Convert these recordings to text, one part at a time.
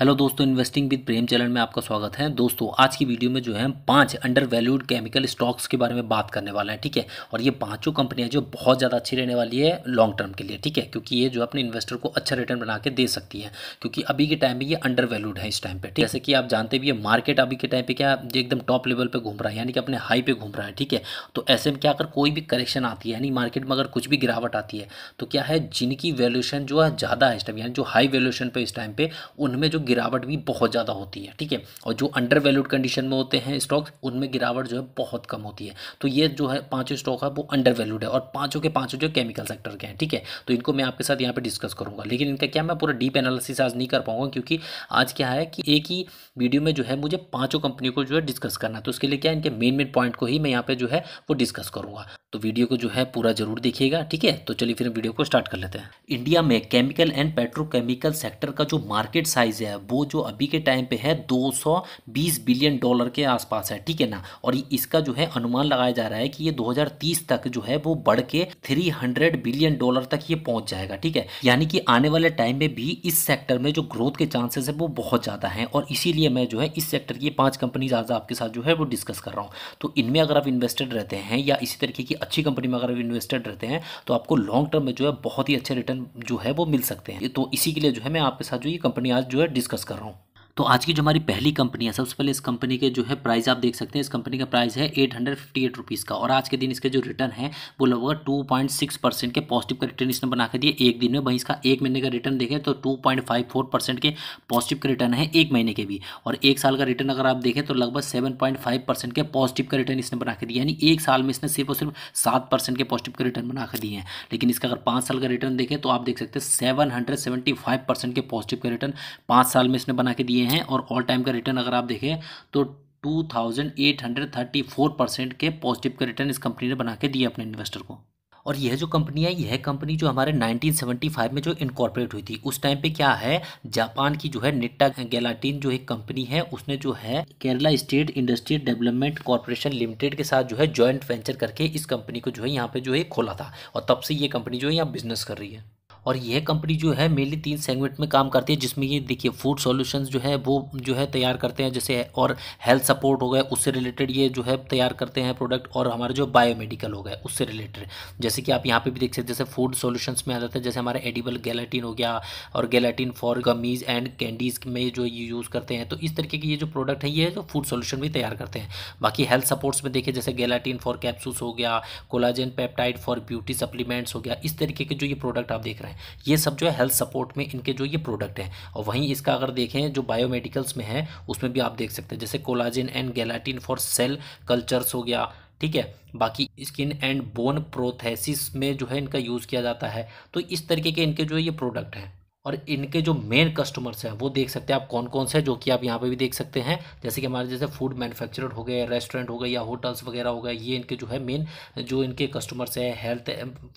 hello दोस्तों investing with Prem channel में आपका स्वागत है दोस्तों आज की वीडियो में जो है हम पांच अंडर वैल्यूड केमिकल स्टॉक्स के बारे में बात करने वाले हैं ठीक है और ये पांचों कंपनियां जो बहुत ज़्यादा अच्छी रहने वाली है लॉन्ग टर्म के लिए ठीक है क्योंकि ये जो अपने इन्वेस्टर को अच्छा रिटर्न बना के दे सकती है क्योंकि अभी के टाइम में ये अंडर वैल्यूड है इस टाइम पर जैसे कि आप जानते भी है मार्केट अभी के टाइम पर क्या एकदम टॉप लेवल पर घूम रहा है यानी कि अपने हाई पे घूम रहा है ठीक है तो ऐसे में क्या अगर कोई भी करेक्शन आती है यानी मार्केट में अगर कुछ भी गिरावट आती है तो क्या है जिनकी वैल्यूशन जो है ज़्यादा है इस टाइम यानी जो हाई वैल्यूशन पर इस टाइम पर उनमें जो गिरावट भी बहुत ज़्यादा होती है ठीक है और जो अंडर वैल्यूड कंडीशन में होते हैं स्टॉक्स उनमें गिरावट जो है बहुत कम होती है तो ये जो है पाँचों स्टॉक है वो अंडर वैल्यूड है और पाँचों के पाँचों जो केमिकल सेक्टर के हैं ठीक है तो इनको मैं आपके साथ यहाँ पर डिस्कस करूँगा लेकिन इनका क्या मैं पूरा डीप एनालिसिस आज नहीं कर पाऊँगा क्योंकि आज क्या है कि एक ही वीडियो में जो है मुझे पाँचों कंपनियों को जो है डिस्कस करना है तो उसके लिए क्या इनके मेन मेन पॉइंट को ही मैं यहाँ पर जो है वो डिस्कस करूँगा तो वीडियो को जो है पूरा जरूर देखिएगा ठीक है तो चलिए फिर वीडियो को स्टार्ट कर लेते हैं इंडिया में केमिकल एंड पेट्रोकेमिकल सेक्टर का जो मार्केट साइज है है वो जो अभी के टाइम पे है 220 बिलियन डॉलर के आसपास है ठीक है ना और इसका जो है अनुमान लगाया जा रहा है कि ये 2030 तक जो है वो बढ़ के 300 बिलियन डॉलर तक ये पहुंच जाएगा ठीक है यानी कि आने वाले टाइम में भी इस सेक्टर में जो ग्रोथ के चांसेस है वो बहुत ज़्यादा है और इसीलिए मैं जो है इस सेक्टर की पांच कंपनी आज आपके साथ जो है वो डिस्कस कर रहा हूँ तो इनमें अगर आप इन्वेस्टेड रहते हैं या इसी तरीके की अच्छी कंपनी में अगर आप इन्वेस्टेड रहते हैं तो आपको लॉन्ग टर्म में जो है बहुत ही अच्छे रिटर्न जो है वो मिल सकते हैं तो इसी के लिए जो है मैं आपके साथ जो ये कंपनी आज जो है डिस्कस कर रहा हूँ तो आज की जो हमारी पहली कंपनी है सबसे पहले इस कंपनी के जो है प्राइस आप देख सकते हैं इस कंपनी का प्राइस है eight hundred fifty eight rupees का और आज के दिन इसके जो रिटर्न है वो लगभग टू पॉइंट सिक्स परसेंट के पॉजिटिव का रिटर्न इसने बना के दिए एक दिन में वहीं इसका एक महीने का रिटर्न देखें तो two point five four percent के पॉजिटिव का रिटर्न है एक महीने के भी और एक साल का रिटर्न अगर आप देखें तो लगभग सेवन पॉइंट फाइव परसेंट के पॉजिटिव का रिटर्न इसने बना के दिया यानी एक साल में इसने सिर्फ और सिर्फ सात परसेंट के पॉजिटिव का रिटर्न बना के दिए हैं लेकिन इसका अगर पाँच साल का रिटर्न देखें तो आप देख सकते हैं seven hundred seventy five percent के पॉजिटिव का रिटर्न पाँच साल में इसने बना के दिए किए हैं और ऑल टाइम का रिटर्न अगर आप देखें तो 2834 परसेंट के पॉजिटिव का रिटर्न इस कंपनी ने बना के दिए अपने इन्वेस्टर को और यह जो कंपनी है यह कंपनी जो हमारे 1975 में जो इनकॉर्पोरेट हुई थी उस टाइम पे क्या है जापान की जो है निट्टा गैलाटीन जो एक कंपनी है उसने जो है Kerala state industry development corporation limited के साथ जो है जॉइंट वेंचर करके इस कंपनी को जो है यहाँ पे जो है खोला था और तब से ये कंपनी जो है यहाँ बिजनेस कर रही है और यह कंपनी जो है मेनली तीन सेगमेंट में काम करती है जिसमें ये देखिए फूड सॉल्यूशंस जो है वो जो है तैयार करते हैं जैसे और हेल्थ सपोर्ट हो गया उससे रिलेटेड ये जो है तैयार करते हैं प्रोडक्ट और हमारे जो बायोमेडिकल हो गया उससे रिलेटेड जैसे कि आप यहाँ पे भी देख सकते जैसे फूड सोल्यूशन में आ जाते हैं जैसे हमारा एडिबल गैलाटीन हो गया और gelatin for gummies and candies में जो ये यूज़ करते हैं तो इस तरीके के ये जो प्रोडक्ट है ये जो फूड सोल्यूशन भी तैयार करते हैं बाकी हेल्थ सपोर्ट्स में देखिए जैसे गैलाटीन फॉर कैप्सूस हो गया collagen peptide for beauty supplements हो गया इस तरीके के जो ये प्रोडक्ट आप देख रहे हैं है ये सब जो है हेल्थ सपोर्ट में इनके जो ये प्रोडक्ट हैं और वहीं इसका अगर देखें जो बायोमेडिकल्स में है उसमें भी आप देख सकते हैं जैसे collagen and gelatin for cell cultures हो गया ठीक है बाकी स्किन एंड बोन प्रोथेसिस में जो है इनका यूज़ किया जाता है तो इस तरीके के इनके जो ये प्रोडक्ट हैं और इनके जो मेन कस्टमर्स हैं वो देख सकते हैं आप कौन कौन से जो कि आप यहाँ पे भी देख सकते हैं जैसे कि हमारे जैसे फूड मैन्युफैक्चरर हो गए रेस्टोरेंट हो गए या होटल्स वगैरह हो गए ये इनके जो है मेन जो इनके कस्टमर्स हैं हेल्थ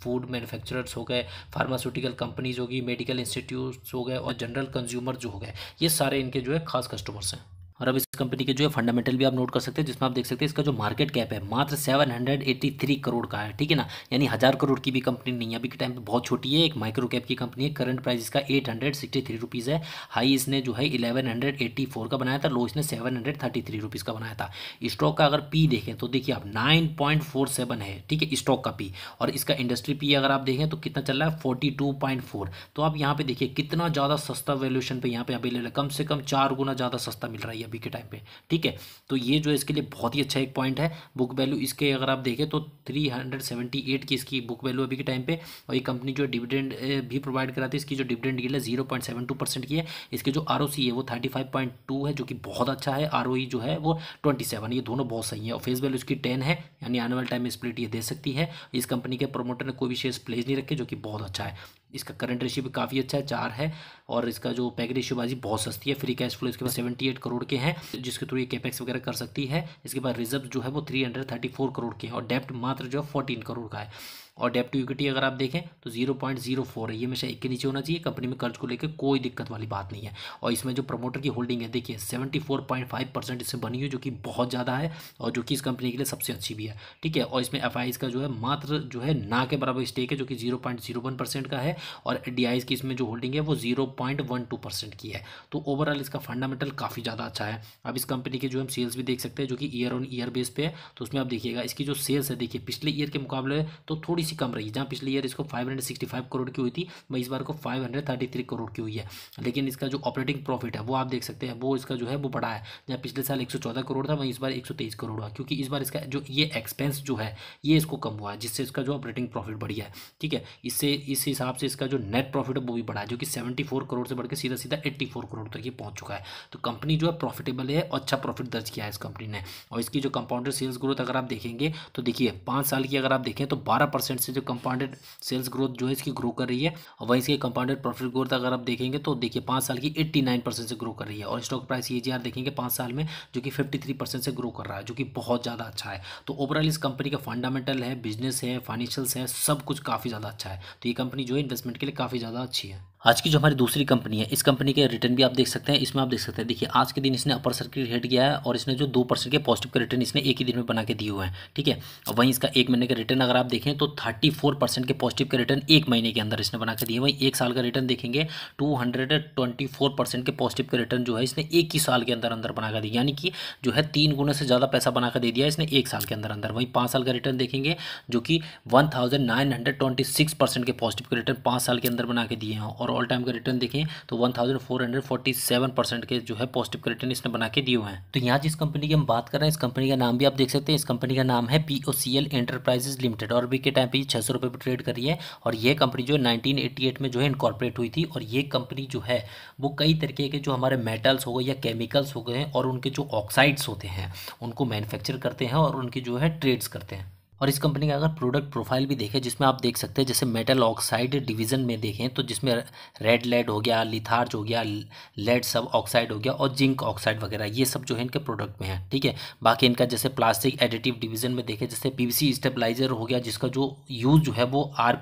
फूड मैन्युफैक्चरर्स हो गए फार्मास्यूटिकल कंपनीज होगी मेडिकल इंस्टीट्यूट्स हो गए और जनरल कंज्यूमर जो हो गए ये सारे इनके जो है खास कस्टमर्स हैं और अब इस कंपनी के जो है फंडामेंटल भी आप नोट कर सकते हैं जिसमें आप देख सकते हैं इसका जो मार्केट कैप है मात्र 783 करोड़ का है ठीक है ना यानी हज़ार करोड़ की भी कंपनी नहीं है अभी के टाइम पे बहुत छोटी है एक माइक्रो कैप की कंपनी है करंट प्राइस इसका 863 हंड्रेड है हाई इसने जो है 1184 का बनाया था लो इसने सेवन हंड्रेड का बनाया था स्टॉक का अगर पी देखें तो देखिए आप नाइन है ठीक है स्टॉक का पी और इसका इंडस्ट्री पी अगर आप देखें तो कितना चल रहा है फोर्टी तो आप यहाँ पे देखिए कितना ज़्यादा सस्ता वैल्यूशन पर यहाँ पे अवेलेबल कम से कम चार गुना ज़्यादा सस्ता मिल रहा है अभी के टाइम टाइम पे ठीक है तो ये जो इसके लिए बहुत ही अच्छा एक पॉइंट है बुक वैल्यू इसके अगर आप देखें तो 378 की इसकी बुक वैल्यू अभी के टाइम पे और ये कंपनी जो डिविडेंड भी प्रोवाइड कराती है इसकी जो डिविडेंड गिल है zero point seven two percent की है इसके जो आर है वो थर्टी फाइव पॉइंट टू है जो कि बहुत अच्छा है आर e जो है वो ट्वेंटी सेवन ये दोनों बहुत सही है और फेस वैल्यू इसकी टेन है यानी आने वाले टाइम स्प्लिट ये दे सकती है इस कंपनी के प्रोमोटर ने कोई भी शेयर प्लेस नहीं रखे जो कि बहुत अच्छा है इसका करंट रेशियो भी काफ़ी अच्छा है चार है और इसका जो पैक रेशियो बाजी बहुत सस्ती है फ्री कैश फ्लो इसके पास सेवेंटी एट करोड़ के हैं जिसके थ्रू ये कैपेक्स वगैरह कर सकती है इसके बाद रिजर्व जो है वो three hundred thirty four crore के और डेप्ट मात्र जो है फोर्टीन करोड़ का है और डेप टू इक्विटी अगर आप देखें तो जीरो पॉइंट जीरो फोर है ये हमेशा एक के नीचे होना चाहिए कंपनी में कर्ज को लेकर कोई दिक्कत वाली बात नहीं है और इसमें जो प्रमोटर की होल्डिंग है देखिए seventy four point five percent इससे बनी हुई जो कि बहुत ज़्यादा है और जो कि इस कंपनी के लिए सबसे अच्छी भी है ठीक है और इसमें एफ का जो है मात्र जो है ना के बराबर स्टेक है जो कि zero point zero one percent का है और डी की इसमें जो होल्डिंग है वो zero point one two percent की है तो ओवरऑल इसका फंडामेंटल काफ़ी ज़्यादा अच्छा है अब इस कंपनी के जो हम सेल्स भी देख सकते हैं जो कि ईयर ऑन ईयर बेस पर है तो उसमें आप देखिएगा इसकी जो सेल्स है देखिए पिछले ईयर के मुकाबले तो थोड़ी थोड़ी सी कम रही जहाँ पिछले ईयर इसको 565 करोड़ की हुई थी वही इस बार को 533 करोड़ की हुई है लेकिन इसका जो ऑपरेटिंग प्रॉफिट है वो आप देख सकते हैं वो इसका जो है वो बढ़ा है जहाँ पिछले साल 114 करोड़ था वहीं इस बार 123 करोड़ हुआ क्योंकि इस बार इसका जो ये एक्सपेंस जो है ये इसको कम हुआ है जिससे इसका जो ऑपरेटिंग प्रॉफिट बढ़ी है ठीक है इससे इस हिसाब से इसका जो नेट प्रॉफिट है वो भी बढ़ा है जो कि सेवेंटी करोड़ से बढ़कर सीधा सीधा एट्टी करोड़ तक ये पहुँच चुका है तो कंपनी जो है प्रॉफिटेबल है अच्छा प्रॉफिट दर्ज किया है इस कंपनी ने और इसकी जो कंपाउंडर सेल्स ग्रोथ अगर आप देखेंगे तो देखिए पाँच साल की अगर आप देखें तो बारह परसेंट से जो कंपाउंडेड सेल्स ग्रोथ जो है इसकी ग्रो कर रही है और वहीं इसके कंपाउंडेड प्रॉफिट ग्रोथ अगर आप देखेंगे तो देखिए पाँच साल की एट्टी नाइन परसेंट से ग्रो कर रही है और स्टॉक प्राइस ये जी आर देखेंगे पाँच साल में जो कि फिफ्टी थ्री परसेंट से ग्रो कर रहा है जो कि बहुत ज़्यादा अच्छा है तो ओवरऑल इस कंपनी का फंडामेंटल है बिजनेस है फाइनेंशियल्स है सब कुछ काफ़ी ज़्यादा अच्छा है तो ये कंपनी जो है इन्वेस्टमेंट के लिए काफ़ी ज़्यादा अच्छी है आज की जो हमारी दूसरी कंपनी है इस कंपनी के रिटर्न भी आप देख सकते हैं इसमें आप देख सकते हैं देखिए आज के दिन इसने अपर सर्किट हेट किया है और इसने जो दो परसेंट के पॉजिटिव के रिटर्न इसने एक ही दिन में बना के दिए हुए हैं ठीक है वहीं इसका एक महीने का रिटर्न अगर आप देखें तो थर्टी फोर परसेंट के पॉजिटिव के रिटर्न एक महीने के अंदर इसने बना के दिए वहीं एक साल का रिटर्न देखेंगे two hundred twenty four percent के पॉजिटिव के रिटर्न जो है इसने एक ही साल के अंदर अंदर बना कर दिया यानी कि जो है तीन गुना से ज़्यादा पैसा बना कर दे दिया इसने एक साल के अंदर अंदर वहीं पाँच साल का रिटर्न देखेंगे जो कि one thousand nine hundred twenty six percent के पॉजिटिव के रिटर्न पाँच साल के अंदर बना के दिए हैं और ऑल टाइम का रिटर्न देखें तो 1447 परसेंट के जो है पॉजिटिव का रिटर्न इसने बना के दिए हुए हैं तो यहाँ जिस कंपनी की हम बात कर रहे हैं इस कंपनी का नाम भी आप देख सकते हैं इस कंपनी का नाम है P O C L enterprises limited और अभी के टाइम पर छः सौ रुपये पर ट्रेड करी है और यह कंपनी जो है नाइनटीन एटी एट में जो है इनकॉर्पोरेट हुई थी और ये कंपनी जो है वो कई तरीके के जो हमारे मेटल्स हो गए या केमिकल्स हो गए हैं और उनके जो ऑक्साइड्स होते हैं उनको मैन्युफैक्चर करते हैं और उनकी जो है ट्रेड्स करते हैं और इस कंपनी का अगर प्रोडक्ट प्रोफाइल भी देखें जिसमें आप देख सकते हैं जैसे मेटल ऑक्साइड डिवीज़न में देखें तो जिसमें रेड लेड हो गया लिथार्ज हो गया लेड सब ऑक्साइड हो गया और जिंक ऑक्साइड वगैरह ये सब जो है इनके प्रोडक्ट में है ठीक है बाकी इनका जैसे प्लास्टिक एडिटिव डिवीज़न में देखें जैसे पी स्टेबलाइज़र हो गया जिसका जो यूज़ जो है वो आर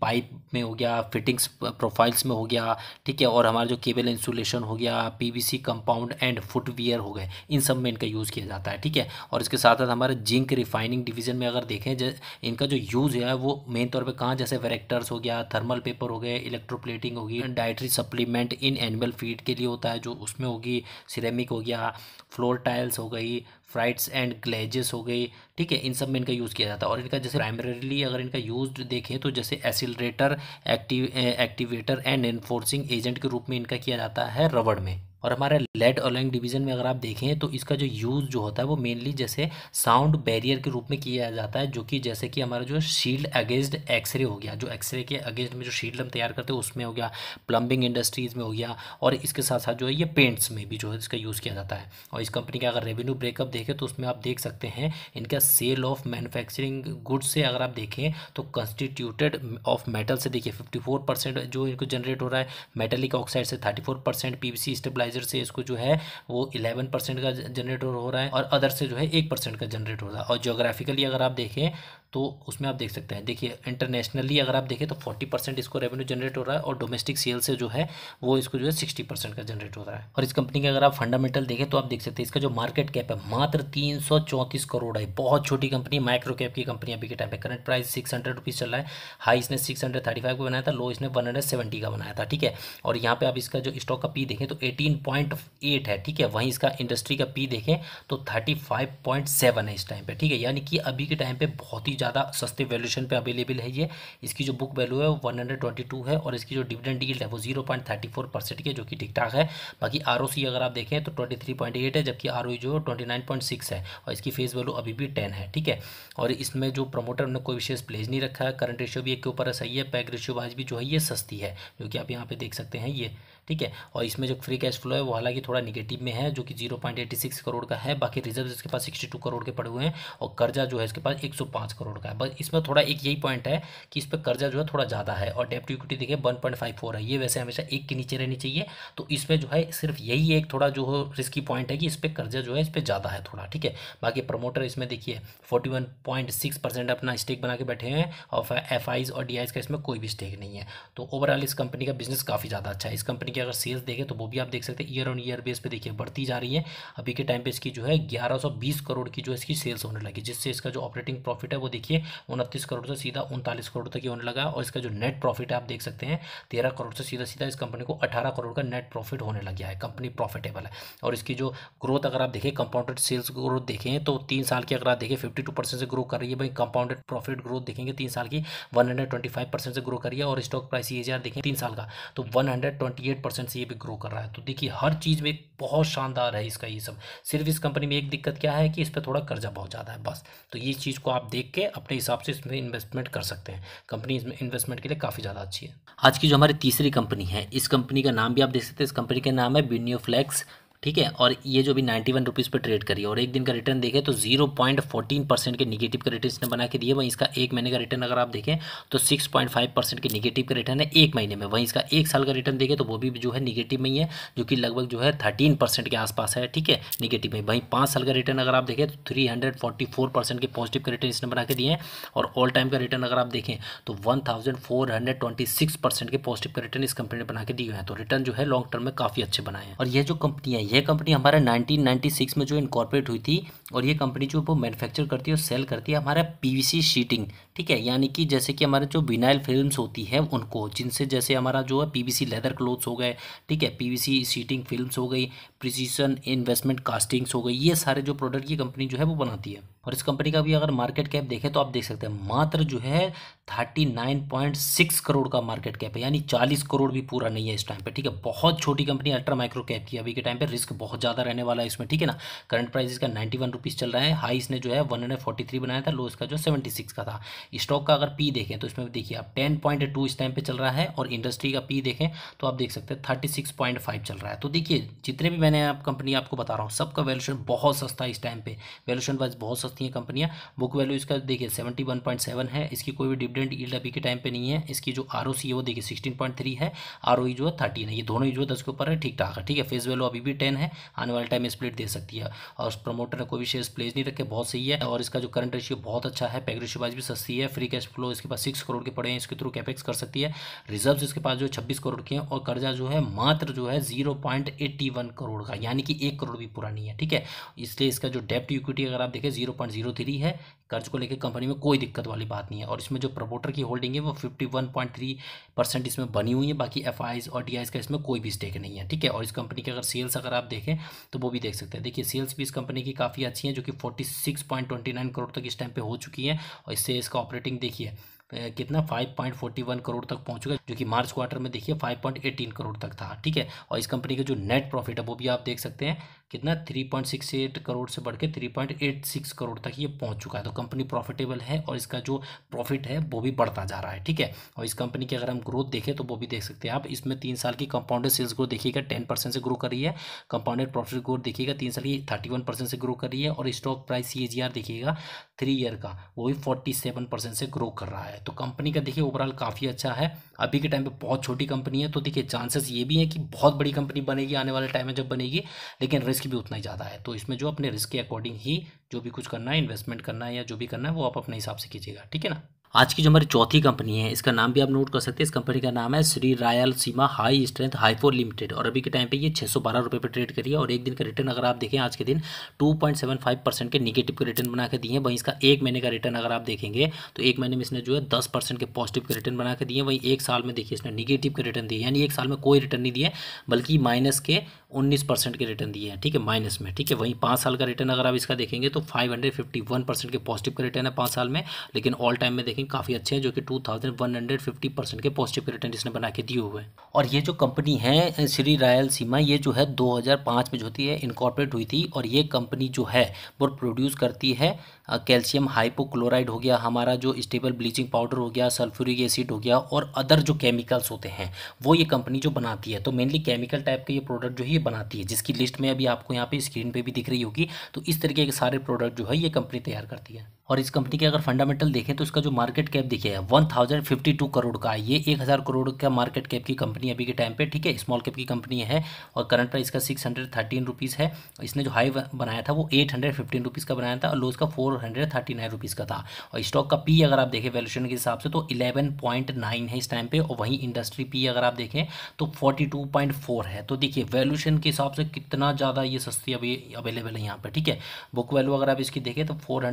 पाइप में हो गया फिटिंग्स प्रोफाइल्स में हो गया ठीक है और हमारा जो केबल इंसुलेशन हो गया पी कंपाउंड एंड फुटवियर हो गए इन सब में इनका यूज़ किया जाता है ठीक है और इसके साथ साथ हमारे जिंक रिफाइनिंग डिवीज़न में अगर अगर देखें इनका जो यूज़ है वो मेन तौर पे कहाँ जैसे वेरेक्टर्स हो गया थर्मल पेपर हो गए इलेक्ट्रोप्लेटिंग होगी dietary supplement in animal feed के लिए होता है जो उसमें होगी सिरेमिक हो गया फ्लोर टाइल्स हो गई फ्राइट्स एंड ग्लेजेस हो गई ठीक है इन सब में इनका यूज़ किया जाता है और इनका जैसे प्राइमरीली अगर इनका यूज देखें तो जैसे accelerator active activator and enforcing agent के रूप में इनका किया जाता है रबड़ में और हमारा लेड अलॉइंग डिवीज़न में अगर आप देखें तो इसका जो यूज़ जो होता है वो मेनली जैसे साउंड बैरियर के रूप में किया जाता है जो कि जैसे कि हमारा जो शील्ड अगेंस्ट एक्सरे हो गया जो एक्सरे के अगेंस्ट में जो शील्ड हम तैयार करते हैं उसमें हो गया प्लम्बिंग इंडस्ट्रीज़ में हो गया और इसके साथ साथ जो है ये पेंट्स में भी जो है इसका यूज़ किया जाता है और इस कंपनी का अगर रेवेन्यू ब्रेकअप देखें तो उसमें आप देख सकते हैं इनका सेल ऑफ मैनुफैक्चरिंग गुड्स से अगर आप देखें तो कंस्टिट्यूटेड ऑफ मेटल से देखिए फिफ्टी जो इनको जनरेट हो रहा है मेटेलिक ऑक्साइड से thirty four percent PVC major से इसको जो है वो इलेवन परसेंट का जनरेट हो रहा है और अदर से जो है एक परसेंट का जनरेट हो रहा है और जोग्राफिकली अगर आप देखें तो उसमें आप देख सकते हैं देखिए इंटरनेशनली अगर आप देखें तो फोर्टी परसेंट इसको रेवेन्यू जनरेट हो रहा है और डोमेस्टिक सेल से जो है वो इसको जो है सिक्सटी परसेंट का जनरेट हो रहा है और इस कंपनी का अगर आप फंडामेंटल देखें तो आप देख सकते हैं इसका जो मार्केट कैप है मात्र तीन सौ चौंतीस करोड़ है बहुत छोटी कंपनी माइक्रो कैप की कंपनी अभी के टाइम पर current price six hundred rupees चल रहा है हाई इसने सिक्स हंड्रेड थर्टी फाइव का बनाया था लो इसने वन हंड्रेड सेवेंटी का बनाया था ठीक है और यहाँ पर आप इसका जो स्टॉक का पी देखें तो एटीन पॉइंट एट है ठीक है वहीं इसका इंडस्ट्री का पी देखें तो थर्टी फाइव पॉइंट सेवन है इस टाइम पर ठीक है यानी कि अभी के टाइम पर बहुत ही ज़्यादा सस्ते वैल्यूशन पे अवेलेबल है ये इसकी जो बुक वैल्यू है वन हंड्रेड ट्वेंटी टू है और इसकी जो डिविडेंड डील है वो zero point thirty four percent की जो कि ठीक ठाक है बाकी आर ओ सी अगर आप देखें तो ट्वेंटी थ्री पॉइंट एट है जबकि आर ओ e जो है ट्वेंटी नाइन पॉइंट सिक्स है और इसकी फेस वैल्यू अभी भी टेन है ठीक है और इसमें जो प्रमोटर ने कोई विशेष प्लेज नहीं रखा है करंट रेशियो भी एक के ऊपर सही है पैक रेशियो वाइज भी जो है ये सस्ती है जो कि आप यहाँ पे देख सकते हैं ये ठीक है और इसमें जो फ्री कैश फ्लो है वो हालांकि थोड़ा निगेटिव में है जो कि zero point eighty six crore का है बाकी रिजर्व इसके पास सिक्सटी टू करोड़ के पड़े हुए हैं और कर्जा जो है इसके पास एक सौ पाँच करोड़ का है बस इसमें थोड़ा एक यही पॉइंट है कि इस पर कर्जा जो है थोड़ा ज़्यादा है और डेप्ट इक्विटी देखिए वन पॉइंट फाइव फोर है ये वैसे हमेशा एक के नीचे रहनी चाहिए तो इसमें जो है सिर्फ यही एक थोड़ा जो रिस्की पॉइंट है कि इस पर कर्जा जो है इस पर ज़्यादा है थोड़ा ठीक है बाकी प्रमोटर इसमें देखिए forty one point six percent अपना स्टेक बना के बैठे हैं और एफ और डी का इसमें कोई भी स्टेक नहीं है तो ओवरऑल इस कंपनी का बिजनेस काफ़ी ज़्यादा अच्छा है इस कंपनी के अगर सेल्स देखें तो वो भी आप देख सकते हैं ईयर ऑन ईयर बेस पे देखिए बढ़ती जा रही है अभी के टाइम पे इसकी जो है 1120 करोड़ की जो इसकी सेल्स होने लगी जिससे इसका जो ऑपरेटिंग प्रॉफिट है वो देखिए उनतीस करोड़ से सीधा उनतालीस करोड़ तक ही होने लगा और इसका जो नेट प्रॉफिट है आप देख सकते हैं तेरह करोड़ से सीधा सीधा इस कंपनी को अठारह करोड़ का नेट प्रॉफिट होने लग गया है कंपनी प्रॉफिटेबल है और इसकी जो ग्रोथ अगर आप देखें कंपाउंडेड सेल्स ग्रोथ देखें तो तीन साल की अगर आप देखें फिफ्टी टू परसेंट से ग्रो कर रही है भाई कंपाउंडेड प्रॉफिट ग्रोथ देखेंगे तीन साल की वन ट्वेंटी फाइव परसेंट से ग्रो करिए और स्टॉक प्राइस ई देखें तीन साल का तो one hundred twenty eight percent से ये भी ग्रो कर रहा है तो देखिए हर चीज़ में बहुत शानदार है इसका ये सब सिर्फ इस कंपनी में एक दिक्कत क्या है कि इस पर थोड़ा कर्जा बहुत ज़्यादा है बस तो ये चीज़ को आप देख के अपने हिसाब से इसमें इन्वेस्टमेंट कर सकते हैं कंपनी इसमें इन्वेस्टमेंट के लिए काफ़ी ज़्यादा अच्छी है आज की जो हमारी तीसरी कंपनी है इस कंपनी का नाम भी आप देख सकते हैं इस कंपनी का नाम है बिनियोफ्लैक्स ठीक है और ये जो भी नाइन्टी वन रुपीज़ पर ट्रेड करिए और एक दिन का रिटर्न देखें तो जीरो पॉइंट फोर्टीन परसेंट के निगेटिव का रिटर्न इसने बना के दिए वहीं इसका एक महीने का रिटर्न अगर आप देखें तो सिक्स पॉइंट फाइव परसेंट के निगेटिव का रिटर्न है एक महीने में वहीं इसका एक साल का रिटर्न देखें तो वो भी जो है निगेटिव में ही है जो कि लगभग जो है थर्टीन परसेंट के आसपास है ठीक है निगेटिव में वहीं पाँच साल का रिटर्न अगर आप देखें तो three hundred forty four percent के पॉजिटिव का रिटर्न इसने बना के दिए हैं और ऑल टाइम का रिटर्न अगर आप देखें तो one thousand four hundred twenty six percent के पॉजिटिव का रिटर्न इस कंपनी ने बना के दिए हैं तो रिटर्न जो है लॉन्ग टर्म में काफ़ी अच्छे बनाए हैं और यह जो कंपनी है यह कंपनी हमारा 1996 में जो इनकॉर्पोरेट हुई थी और ये कंपनी जो वो मैन्युफैक्चर करती है और सेल करती है हमारा पीवीसी शीटिंग ठीक है यानी कि जैसे कि हमारे जो विनाइल फिल्म्स होती है उनको जिनसे जैसे हमारा जो है पीवीसी लेदर क्लोथ्स हो गए ठीक है पीवीसी सीटिंग फिल्म्स हो गई प्रिसीजन इन्वेस्टमेंट कास्टिंग्स हो गई ये सारे जो प्रोडक्ट की कंपनी जो है वो बनाती है और इस कंपनी का भी अगर मार्केट कैप देखें तो आप देख सकते हैं मात्र जो है thirty nine point six crore का मार्केट कैप है यानी चालीस करोड़ भी पूरा नहीं है इस टाइम पे ठीक है बहुत छोटी कंपनी अल्ट्रा माइक्रो कैप की अभी के टाइम पे रिस्क बहुत ज़्यादा रहने वाला है इसमें ठीक है ना करंट प्राइस इसका नाइन्टी वन रुपीज़ चल रहा है हाई इसने जो है वन थ्री बनाया था लो इसका जो सेवेंटी सिक्स का था स्टॉक का अगर पी देखें तो इसमें देखिए आप टेन पॉइंट टू इस टाइम पे चल रहा है और इंडस्ट्री का पी देखें तो आप देख सकते हैं थर्टी सिक्स पॉइंट फाइव चल रहा है तो देखिए जितने भी मैंने आप कंपनी आपको बता रहा हूँ सबका वैल्यूशन बहुत सस्ता है इस टाइम पे वैल्यूशन वाइज बहुत सस्ती है कंपनियाँ बुक वैल्यू इसका देखिए सेवेंटी वन पॉइंट सेवन है इसकी कोई भी डिविडेंट ईल्ड अभी के टाइम पर नहीं है इसकी जो आर है वो देखिए सिक्सटीन पॉइंट थ्री है आर जो है थर्टीन है ये दोनों ही जो है दस के ऊपर है ठीक ठाक है ठीक है फेस वैल्यू अभी भी टेन है आने वाले टाइम स्प्लिट दे सकती है और प्रमोटर ने कोई भी शेयर प्लेस नहीं रखे बहुत सही है और इसका जो करंट रेशियो बहुत अच्छा है पैक रेशियो वाइज भी सस्ती सकती है फ्री कैश फ्लो इसके पास सिक्स करोड़ के पड़े हैं इसके थ्रू कैपेक्स कर सकती है रिजर्व इसके पास जो छब्बीस करोड़ के हैं और कर्जा जो है मात्र जो है जीरो करोड़ का यानी कि एक करोड़ भी पूरा नहीं है ठीक है इसलिए इसका जो डेप्ट इक्विटी अगर आप देखें जीरो है कर्ज को लेकर कंपनी में कोई दिक्कत वाली बात नहीं है और इसमें जो प्रमोटर की होल्डिंग है वो fifty one point three percent इसमें बनी हुई है बाकी एफ और डी का इसमें कोई भी स्टेक नहीं है ठीक है और इस कंपनी के अगर सेल्स अगर आप देखें तो वो भी देख सकते हैं देखिए सेल्स भी इस कंपनी की काफ़ी अच्छी है जो कि forty six point twenty nine crore तक इस टाइम पर हो चुकी है और इससे इसका ऑपरेटिंग देखिए कितना 5.41 करोड़ तक पहुंच है जो कि मार्च क्वार्टर में देखिए 5.18 करोड़ तक था ठीक है और इस कंपनी का जो नेट प्रॉफिट है वो भी आप देख सकते हैं कितना three point six eight crore से बढ़ के three point eight six crore तक ये पहुंच चुका है तो कंपनी प्रॉफिटेबल है और इसका जो प्रॉफिट है वो भी बढ़ता जा रहा है ठीक है और इस कंपनी की अगर हम ग्रोथ देखें तो वो भी देख सकते हैं आप इसमें तीन साल की कंपाउंडेड सेल्स ग्रोथ देखिएगा टेन परसेंट से ग्रो कर रही है कंपाउंडेड प्रॉफिट ग्रोथ देखिएगा तीन साल की थर्टी वन परसेंट से ग्रो कर रही है और स्टॉक प्राइस सी देखिएगा थ्री ईयर का वो भी फोर्टी सेवन परसेंट से ग्रो कर रहा है तो कंपनी का देखिए ओवरऑल काफ़ी अच्छा है अभी के टाइम पे बहुत छोटी कंपनी है तो देखिए चांसेस ये भी है कि बहुत बड़ी कंपनी बनेगी आने वाले टाइम में जब बनेगी लेकिन रिस्क भी उतना ही ज़्यादा है तो इसमें जो अपने रिस्क के अकॉर्डिंग ही जो भी कुछ करना है इन्वेस्टमेंट करना है या जो भी करना है वो आप अपने हिसाब से कीजिएगा ठीक है ना आज की जो हमारी चौथी कंपनी है इसका नाम भी आप नोट कर सकते हैं इस कंपनी का नाम है Shri Rayalaseema high strength hypo limited और अभी के टाइम पे ये छः सौ बारह रुपये पर ट्रेड करिए और एक दिन का रिटर्न अगर आप देखें आज के दिन two point seven five percent के निगेटिव के रिटर्न बना के दिए हैं वहीं इसका एक महीने का रिटर्न अगर आप देखेंगे तो एक महीने में इसने जो है दस परसेंट के पॉजिटिव के रिटर्न बना के दिए वहीं एक साल में देखिए इसने निगेटिव के रिटर्न दिए यानी एक साल में कोई रिटर्न नहीं दिए बल्कि माइनस के उन्नीस परसेंट के रिटर्न दिए हैं ठीक है माइनस में ठीक है वहीं पाँच साल का रिटर्न अगर आप इसका देखेंगे तो five hundred fifty one percent के पॉजिटिव का रिटर्न है पाँच साल में लेकिन ऑल टाइम में देखेंगे काफ़ी अच्छे हैं जो कि two thousand one hundred fifty percent के पॉजिटिव के रिटर्न इसने बना के दिए हुए हैं और ये जो कंपनी है श्री रायल सीमा ये जो है दो में जो होती है इनकॉर्पोरेट हुई थी और ये कंपनी जो है वो प्रोड्यूस करती है कैल्शियम हाइपोक्लोराइड हो गया हमारा जो स्टेबल ब्लीचिंग पाउडर हो गया सल्फ्यूरिक एसिड हो गया और अदर जो केमिकल्स होते हैं वो ये कंपनी जो बनाती है तो मेनली केमिकल टाइप के ये प्रोडक्ट जो है ये बनाती है जिसकी लिस्ट में अभी आपको यहाँ पे स्क्रीन पे भी दिख रही होगी तो इस तरीके के सारे प्रोडक्ट जो है ये कंपनी तैयार करती है और इस कंपनी के अगर फंडामेंटल देखें तो इसका जो मार्केट कैप दिखे है one thousand fifty two crore का ये एक हज़ार करोड़ का मार्केट कैप की कंपनी अभी के टाइम पे ठीक है स्मॉल कैप की कंपनी है और करंट प्राइस का सिक्स हंड्रेड थर्टीन रुपीज़ है इसने जो हाई बनाया था वो एट हंड्रेड फिफ्टीन रुपीज़ का बनाया था और लो इसका फोर का था और स्टॉक का पी अगर आप देखें वैल्यूशन के हिसाब से तो इलेवन पॉइंट नाइन है इस टाइम पे और वहीं इंडस्ट्री पी अगर आप देखें तो फोर्टी टू पॉइंट फोर है तो देखिए वैल्यूशन के हिसाब से कितना ज़्यादा ये सस्ती अभी अवेलेबल है यहाँ पर ठीक है बुक वैल्यू अगर आप इसकी देखें तो फोर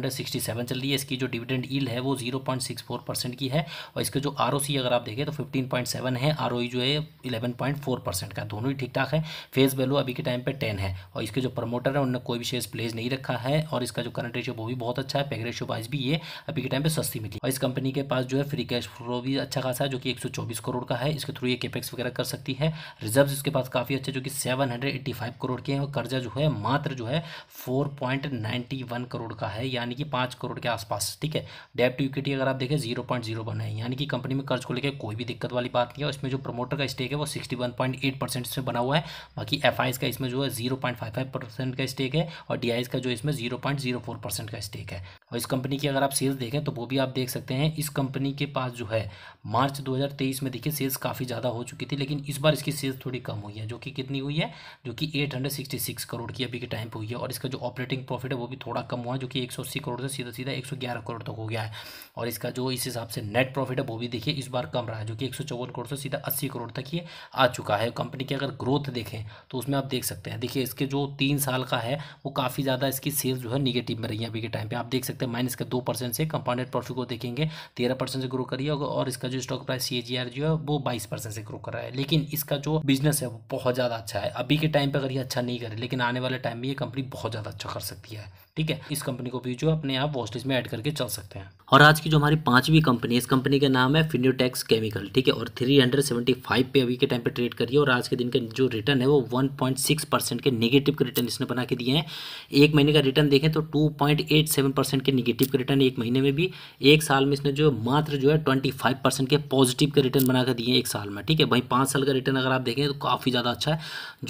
चल रही है इसकी जो डिविडेंड ईल है वो जीरो परसेंट की है और इसके जो आर अगर आप देखें तो फिफ्टीन है आर e जो है इलेवन का दोनों ही ठीक ठाक है फेस वैल्यू अभी के टाइम पर टेन है और इसके जो प्रमोटर है उन्होंने कोई भी शेयर प्लेस नहीं रखा है और इसका जो करंट रेशियो वो भी बहुत बहुत अच्छा है पैक रेशो वाइज भी ये अभी के टाइम पे सस्ती मिली और इस कंपनी के पास जो है फ्री कैश फ्लो भी अच्छा खासा है जो कि 124 करोड़ का है इसके थ्रू ये केपेक्स वगैरह कर सकती है रिजर्व इसके पास काफ़ी अच्छे जो कि सेवन करोड़ के हैं और कर्जा जो है मात्र जो है फोर करोड़ का है यानी कि पाँच करोड़ के आसपास ठीक है डेप टू इक्विटी अगर आप देखें जीरो पॉइंट जीरो वन है यानी कि कंपनी में कर्ज को लेकर कोई भी दिक्कत वाली बात नहीं है इसमें जो प्रमोटर का स्टेक है वो सिक्सटी वन इसमें बना हुआ है बाकी एफ का इसमें जो है जीरो का स्टेक है और डी का जो इसमें zero point zero four percent का स्टेक ठीक है और इस कंपनी की अगर आप सेल्स देखें तो वो भी आप देख सकते हैं इस कंपनी के पास जो है मार्च 2023 में देखिए सेल्स काफ़ी ज़्यादा हो चुकी थी लेकिन इस बार इसकी सेल्स थोड़ी कम हुई है जो कि कितनी हुई है जो कि 866 करोड़ की अभी के टाइम पर हुई है और इसका जो ऑपरेटिंग प्रॉफिट है वो भी थोड़ा कम हुआ जो कि एक करोड़ से सीधा सीधा एक करोड़ तक हो गया है और इसका जो इस हिसाब से नेट प्रॉफिट है वो भी देखिए इस बार कम रहा है जो कि एक करोड़ से सीधा अस्सी करोड़ तक ये आ चुका है कंपनी की अगर ग्रोथ देखें तो उसमें आप देख सकते हैं देखिए इसके जो तीन साल का है वो काफ़ी ज़्यादा इसकी सेल्स जो है निगेटिव में रही है अभी के टाइम पे आप देख सकते हैं माइनस का दो परसेंट से कंपाउंडेड प्रॉफिट को देखेंगे तेरह परसेंट से ग्रो करिए है और इसका जो स्टॉक प्राइस सी जो है वो बाईस परसेंट से ग्रो कर रहा है लेकिन इसका जो बिजनेस है वो बहुत ज़्यादा अच्छा है अभी के टाइम पर अगर ये अच्छा नहीं करे लेकिन आने वाले टाइम में ये कंपनी बहुत ज़्यादा अच्छा कर सकती है ठीक है इस कंपनी को भी जो अपने आप वॉस्टेज में ऐड करके चल सकते हैं और आज की जो हमारी पांचवी कंपनी है इस कंपनी का नाम है फिन्यूटेक्स केमिकल ठीक है और 375 पे अभी के टाइम पे ट्रेड करिए और आज के दिन के जो रिटर्न है वो 1.6 परसेंट के नेगेटिव के रिटर्न इसने बना के दिए हैं एक महीने का रिटर्न देखें तो टू सेवन परसेंट के निगेटिव के रिटर्न एक महीने में भी एक साल में इसने जो मात्र जो है ट्वेंटी फाइव परसेंट के पॉजिटिव के रिटर्न बनाकर दिए एक साल में ठीक है भाई पाँच साल का रिटर्न अगर आप देखें तो काफ़ी ज़्यादा अच्छा है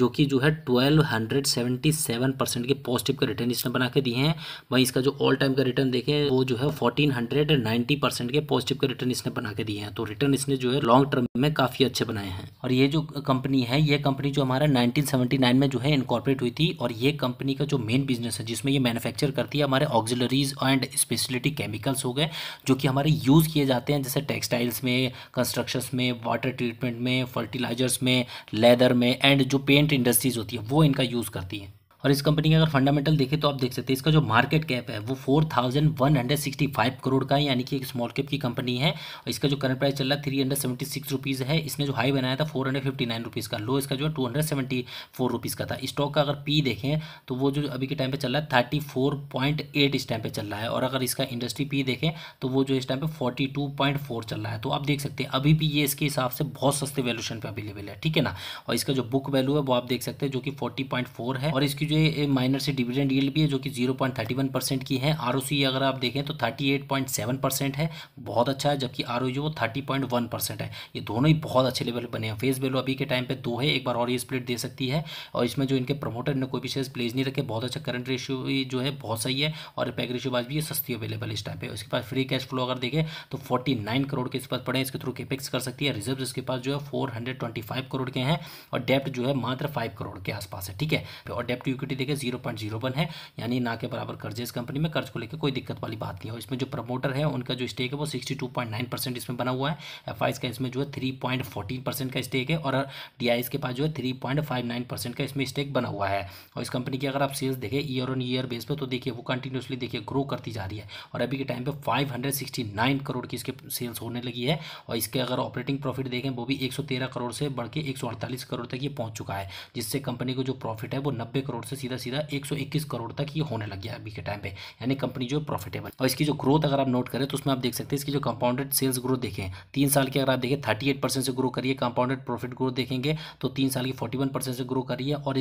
जो कि जो है twelve hundred seventy seven percent के पॉजिटिव का रिटर्न इसने बना के दिए हैं वहीं इसका जो ऑल टाइम का रिटर्न देखें वो जो है फोर्टीन हंड्रेड नाइन्टी परसेंट के पॉजिटिव के रिटर्न इसने बना के दिए हैं तो रिटर्न इसने जो है लॉन्ग टर्म में काफ़ी अच्छे बनाए हैं और ये जो कंपनी है ये कंपनी जो हमारा नाइनटीन सेवेंटी नाइन में जो है इनकॉर्पोरेट हुई थी और ये कंपनी का जो मेन बिजनेस है जिसमें ये मैनुफैक्चर करती है हमारे oxygen jewelleries and speciality chemicals हो गए जो कि हमारे यूज़ किए जाते हैं जैसे टेक्सटाइल्स में कंस्ट्रक्शंस में वाटर ट्रीटमेंट में फर्टिलाइजर्स में लेदर में एंड जो पेंट इंडस्ट्रीज होती है वो इनका यूज़ करती हैं और इस कंपनी के अगर फंडामेंटल देखें तो आप देख सकते हैं इसका जो मार्केट कैप है वो four thousand one hundred sixty five crore का है यानी कि एक स्मॉल कैप की कंपनी है और इसका जो करंट प्राइस चल रहा है three hundred seventy six rupees है इसने जो हाई बनाया था four hundred fifty nine rupees का लो इसका जो है two hundred seventy four rupees का था स्टॉक का अगर पी देखें तो वो जो अभी के टाइम पर चल रहा है थर्टी फोर पॉइंट एट इस टाइम पर चल रहा है और अगर इसका इंडस्ट्री पी देखें तो वो जो इस टाइम पर फोर्टी टू पॉइंट फोर चल रहा है तो आप देख सकते हैं अभी भी ये इसके हिसाब से बहुत सस्ते वैल्यूशन पर अवेलेबल है ठीक है ना और इसका जो बुक वैल्यू है वो आप देख सकते हैं जो कि फोर्टी पॉइंट फोर है और इसकी जो है माइनर से डिविडेंड यील्ड भी है जो कि zero point thirty one percent की है आर अगर आप देखें तो thirty eight point seven percent है बहुत अच्छा है जबकि R O thirty point one percent है ये दोनों ही बहुत अच्छे लेवल बने हैं फेस वैल्यू अभी के टाइम पे दो है एक बार और ये स्प्लिट दे सकती है और इसमें जो इनके प्रमोटर ने कोई भी शेयर प्लेज नहीं रखे बहुत अच्छा करंट रेशियो जो है बहुत सही है और पैक रेशियो बाज भी ये सस्ती अवेलेबल इस टाइम पर उसके पास फ्री कैश फ्लो अगर देखें तो फोर्टी नाइन करोड़ के इस पास पड़े इसके थ्रू केपेक्स कर सकती है रिजर्व इसके पास जो है four hundred twenty five crore के हैं और डेप्ट जो है मात्र फाइव करोड़ के आसपास है ठीक है और डेप्ट इक्विटी देखिए जीरो पॉइंट जीरो वन है यानी ना के बराबर कर्ज है इस कंपनी में कर्ज को लेकर कोई दिक्कत वाली बात नहीं है इसमें जो प्रमोटर है उनका जो स्टेक है वो sixty two point nine percent इसमें बना हुआ है एफ का इसमें जो है थ्री पॉइंट फोर्टीन परसेंट का स्टेक है और डी के पास जो है three point five nine percent का इसमें स्टेक बना हुआ है और इस कंपनी की अगर आप सेल्स देखें ईयर ऑन ईयर बेस पर तो देखिए वो कंटिन्यूसली देखिए ग्रो करती जा रही है और अभी के टाइम पर five hundred sixty nine crore की इसके सेल्स होने लगी है और इसके अगर ऑपरेटिंग प्रॉफिट देखें वो भी एक सौ तेरह करोड़ से बढ़ के एक सौ अड़तालीस करोड़ तक ये पहुंच चुका है जिससे कंपनी को जो प्रॉफिट है वो नब्बे करोड़ से सीधा सीधा 121 करोड़ तक ये होने लग गया अभी के टाइम पे यानी कंपनी जो प्रॉफिटेबल और इसकी जो ग्रोथ अगर आप नोट करें तो उसमें आप देख सकते हैं इसकी जो कंपाउंडेड सेल्स ग्रोथ देखें तीन साल की अगर आप देखें थर्टी से ग्रो करिए कंपाउंडेड प्रॉफिट ग्रोथ देखेंगे तो तीन साल की फोर्टी से ग्रो करिए और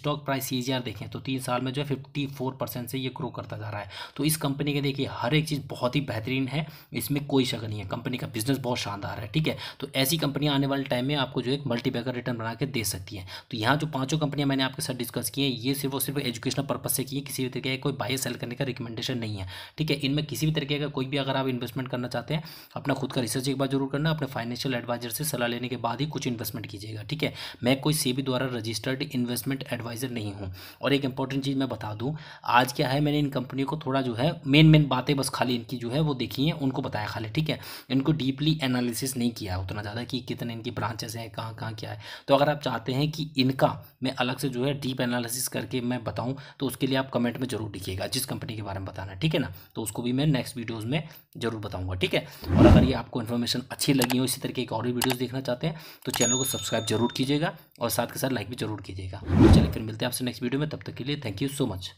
स्टॉक प्राइस सी देखें तो तीन साल में जो है फिफ्टी से ये ग्रो करता जा रहा है तो इस कंपनी के देखिए हर एक चीज़ बहुत ही बेहतरीन है इसमें कोई शक नहीं है कंपनी का बिजनेस बहुत शानदार है ठीक है तो ऐसी कंपनियां आने वाले टाइम में आपको जो एक मल्टीपैकर रिटर्न बना के दे सकती है तो यहाँ जो पांचों कंपनियां मैंने आपके साथ डिस्कस की हैं ये ये सिर्फ और सिर्फ एजुकेशनल पर्पज़ से किए किसी भी तरीके का कोई बाय सेल करने का रिकमेंडेशन नहीं है ठीक है इनमें किसी भी तरीके का कोई भी अगर आप इन्वेस्टमेंट करना चाहते हैं अपना खुद का रिसर्च एक बार जरूर करना अपने फाइनेंशियल एडवाइजर से सलाह लेने के बाद ही कुछ इन्वेस्टमेंट कीजिएगा ठीक है मैं कोई सेबी द्वारा रजिस्टर्ड इन्वेस्टमेंट एडवाइजर नहीं हूँ और एक इंपॉर्टेंट चीज़ मैं बता दूँ आज क्या है मैंने इन कंपनियों को थोड़ा जो है मेन मेन बातें बस खाली इनकी जो है वो देखी हैं उनको बताया खाली ठीक है इनको डीपली एनालिसिस नहीं किया उतना ज़्यादा कि कितने इनकी ब्रांचेस हैं कहाँ कहाँ क्या है तो अगर आप चाहते हैं कि इनका मैं अलग से जो है डीप एनालिसिस कर करके मैं बताऊँ तो उसके लिए आप कमेंट में जरूर लिखिएगा जिस कंपनी के बारे में बताना ठीक है ना तो उसको भी मैं नेक्स्ट वीडियोज़ में जरूर बताऊँगा ठीक है और अगर ये आपको इन्फॉर्मेशन अच्छी लगी हो इसी तरीके की और भी वीडियोज़ देखना चाहते हैं तो चैनल को सब्सक्राइब जरूर कीजिएगा और साथ के साथ लाइक भी जरूर कीजिएगा तो चलिए फिर मिलते हैं आपसे नेक्स्ट वीडियो में तब तक के लिए थैंक यू सो मच